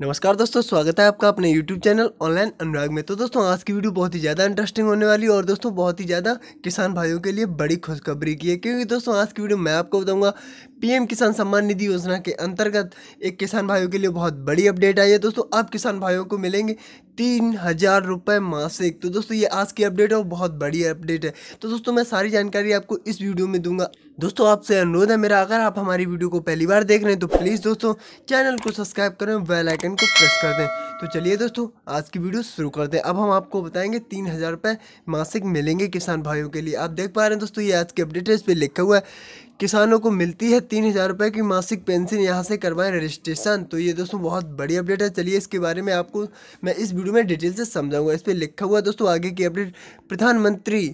नमस्कार दोस्तों स्वागत है आपका अपने YouTube चैनल ऑनलाइन अनुराग में तो दोस्तों आज की वीडियो बहुत ही ज़्यादा इंटरेस्टिंग होने वाली है और दोस्तों बहुत ही ज़्यादा किसान भाइयों के लिए बड़ी खुशखबरी की है क्योंकि दोस्तों आज की वीडियो मैं आपको बताऊंगा पीएम किसान सम्मान निधि योजना के अंतर्गत एक किसान भाइयों के लिए बहुत बड़ी अपडेट आई है दोस्तों अब किसान भाइयों को मिलेंगे तीन हज़ार रुपये मासिक तो दोस्तों ये आज की अपडेट है और बहुत बड़ी अपडेट है तो दोस्तों मैं सारी जानकारी आपको इस वीडियो में दूंगा दोस्तों आपसे अनुरोध है मेरा अगर आप हमारी वीडियो को पहली बार देख रहे हैं तो प्लीज़ दोस्तों चैनल को सब्सक्राइब करें बेल आइकन को प्रेस कर दें तो चलिए दोस्तों आज की वीडियो शुरू कर दें अब हम आपको बताएंगे तीन हज़ार रुपये मासिक मिलेंगे किसान भाइयों के लिए आप देख पा रहे हैं दोस्तों ये आज की अपडेट है इस पर लिखा हुआ है किसानों को मिलती है तीन हज़ार रुपये की मासिक पेंशन यहाँ से करवाएं रजिस्ट्रेशन तो ये दोस्तों बहुत बड़ी अपडेट है चलिए इसके बारे में आपको मैं इस वीडियो में डिटेल से समझाऊंगा इस पर लिखा हुआ दोस्तों आगे की अपडेट प्रधानमंत्री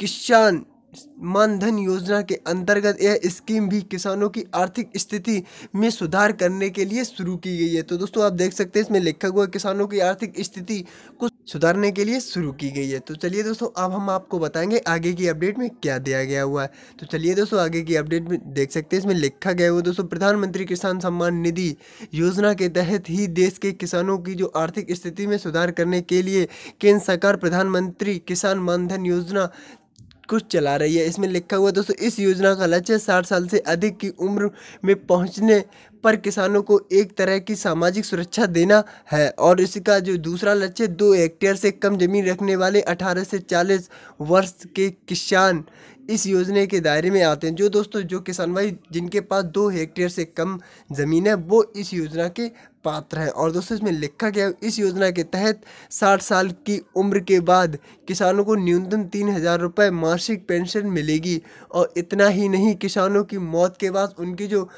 किसान मानधन योजना के अंतर्गत यह स्कीम भी किसानों की आर्थिक स्थिति में सुधार करने के लिए शुरू की गई है तो दोस्तों आप देख सकते हैं इसमें लिखा हुआ किसानों की आर्थिक स्थिति को सुधारने के लिए शुरू की गई है तो चलिए दोस्तों अब हम आपको बताएंगे आगे की अपडेट में क्या दिया गया हुआ है तो चलिए दोस्तों आगे की अपडेट में देख सकते हैं इसमें लिखा गया हुआ दोस्तों प्रधानमंत्री किसान सम्मान निधि योजना के तहत ही देश के किसानों की जो आर्थिक स्थिति में सुधार करने के लिए केंद्र सरकार प्रधानमंत्री किसान मानधन योजना कुछ चला रही है इसमें लिखा हुआ दोस्तों इस योजना का लक्ष्य साठ साल से अधिक की उम्र में पहुँचने पर किसानों को एक तरह की सामाजिक सुरक्षा देना है और इसका जो दूसरा लक्ष्य दो हेक्टेयर से कम जमीन रखने वाले 18 से 40 वर्ष के किसान इस योजना के दायरे में आते हैं जो दोस्तों जो किसान भाई जिनके पास दो हेक्टेयर से कम ज़मीन है वो इस योजना के पात्र हैं और दोस्तों इसमें लिखा गया इस योजना के तहत 60 साल की उम्र के बाद किसानों को न्यूनतम तीन हज़ार रुपये मासिक पेंशन मिलेगी और इतना ही नहीं किसानों की मौत के बाद उनके जो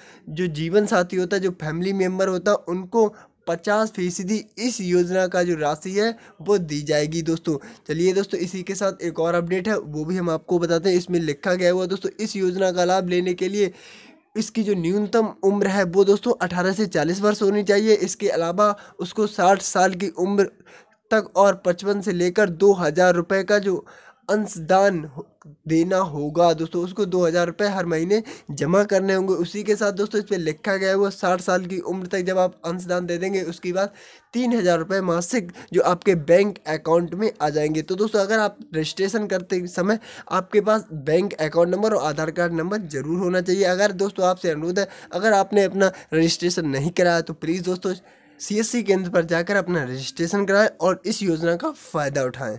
जो जीवन साथी व्यक्ति होता है जो फैमिली मेम्बर होता है उनको पचास फीसदी इस योजना का जो राशि है वो दी जाएगी दोस्तों चलिए दोस्तों इसी के साथ एक और अपडेट है वो भी हम आपको बताते हैं इसमें लिखा गया हुआ दोस्तों इस योजना का लाभ लेने के लिए इसकी जो न्यूनतम उम्र है वो दोस्तों 18 से 40 वर्ष होनी चाहिए इसके अलावा उसको 60 साल की उम्र तक और पचपन से लेकर दो हज़ार रुपये का जो अंशदान देना होगा दोस्तों उसको दो हज़ार रुपये हर महीने जमा करने होंगे उसी के साथ दोस्तों इस पर लिखा गया है वो साठ साल की उम्र तक जब आप अंशदान दे देंगे उसके बाद तीन हज़ार रुपये मासिक जो आपके बैंक अकाउंट में आ जाएंगे तो दोस्तों अगर आप रजिस्ट्रेशन करते समय आपके पास बैंक अकाउंट नंबर और आधार कार्ड नंबर ज़रूर होना चाहिए अगर दोस्तों आपसे अनुरोध है अगर आपने अपना रजिस्ट्रेशन नहीं कराया तो प्लीज़ दोस्तों सी केंद्र पर जाकर अपना रजिस्ट्रेशन कराएं और इस योजना का फ़ायदा उठाएं